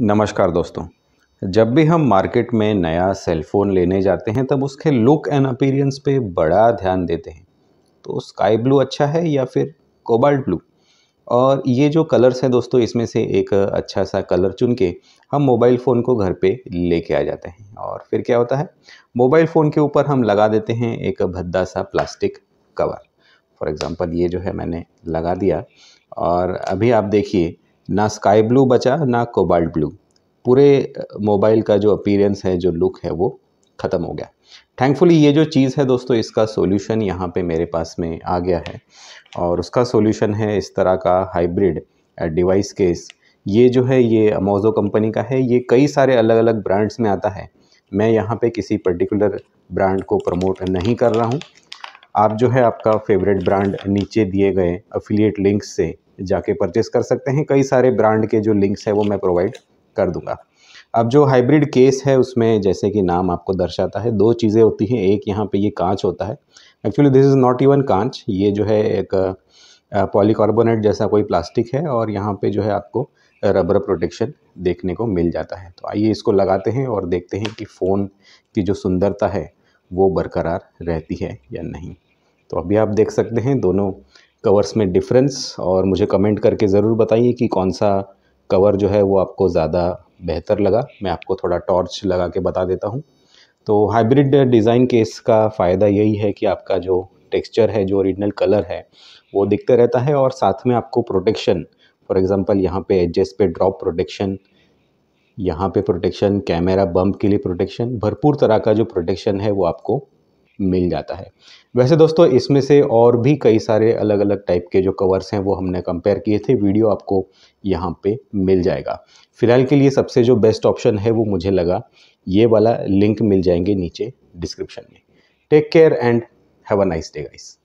नमस्कार दोस्तों जब भी हम मार्केट में नया सेलफोन लेने जाते हैं तब उसके लुक एंड अपीरियंस पे बड़ा ध्यान देते हैं तो स्काई ब्लू अच्छा है या फिर कोबाल्ट ब्लू और ये जो कलर्स हैं दोस्तों इसमें से एक अच्छा सा कलर चुन के हम मोबाइल फ़ोन को घर पे लेके आ जाते हैं और फिर क्या होता है मोबाइल फ़ोन के ऊपर हम लगा देते हैं एक भद्दा सा प्लास्टिक कवर फॉर एग्ज़ाम्पल ये जो है मैंने लगा दिया और अभी आप देखिए ना स्काई ब्लू बचा ना कोबाल्ट ब्लू पूरे मोबाइल का जो अपीरेंस है जो लुक है वो ख़त्म हो गया थैंकफुली ये जो चीज़ है दोस्तों इसका सॉल्यूशन यहाँ पे मेरे पास में आ गया है और उसका सॉल्यूशन है इस तरह का हाइब्रिड डिवाइस केस ये जो है ये अमोजो कंपनी का है ये कई सारे अलग अलग ब्रांड्स में आता है मैं यहाँ पे किसी पर्टिकुलर ब्रांड को प्रमोट नहीं कर रहा हूँ आप जो है आपका फेवरेट ब्रांड नीचे दिए गए अफिलिएट लिंक्स से जाके परचेस कर सकते हैं कई सारे ब्रांड के जो लिंक्स है वो मैं प्रोवाइड कर दूंगा अब जो हाइब्रिड केस है उसमें जैसे कि नाम आपको दर्शाता है दो चीज़ें होती हैं एक यहाँ पे ये कांच होता है actually this is not even कांच ये जो है एक पॉलीकार्बोनेट जैसा कोई प्लास्टिक है और यहाँ पे जो है आपको रबर प्रोटेक्शन देखने को मिल जाता है तो आइए इसको लगाते हैं और देखते हैं कि फ़ोन की जो सुंदरता है वो बरकरार रहती है या नहीं तो अभी आप देख सकते हैं दोनों कवर्स में डिफरेंस और मुझे कमेंट करके ज़रूर बताइए कि कौन सा कवर जो है वो आपको ज़्यादा बेहतर लगा मैं आपको थोड़ा टॉर्च लगा के बता देता हूँ तो हाइब्रिड डिज़ाइन केस का फ़ायदा यही है कि आपका जो टेक्सचर है जो ओरिजिनल कलर है वो दिखते रहता है और साथ में आपको प्रोटेक्शन फॉर एग्ज़ाम्पल यहाँ पे एडजस्ट पे ड्रॉप प्रोटेक्शन यहाँ पे प्रोटेक्शन कैमरा बम्प के लिए प्रोटेक्शन भरपूर तरह का जो प्रोटेक्शन है वो आपको मिल जाता है वैसे दोस्तों इसमें से और भी कई सारे अलग अलग टाइप के जो कवर्स हैं वो हमने कंपेयर किए थे वीडियो आपको यहाँ पे मिल जाएगा फ़िलहाल के लिए सबसे जो बेस्ट ऑप्शन है वो मुझे लगा ये वाला लिंक मिल जाएंगे नीचे डिस्क्रिप्शन में take care and have a nice day guys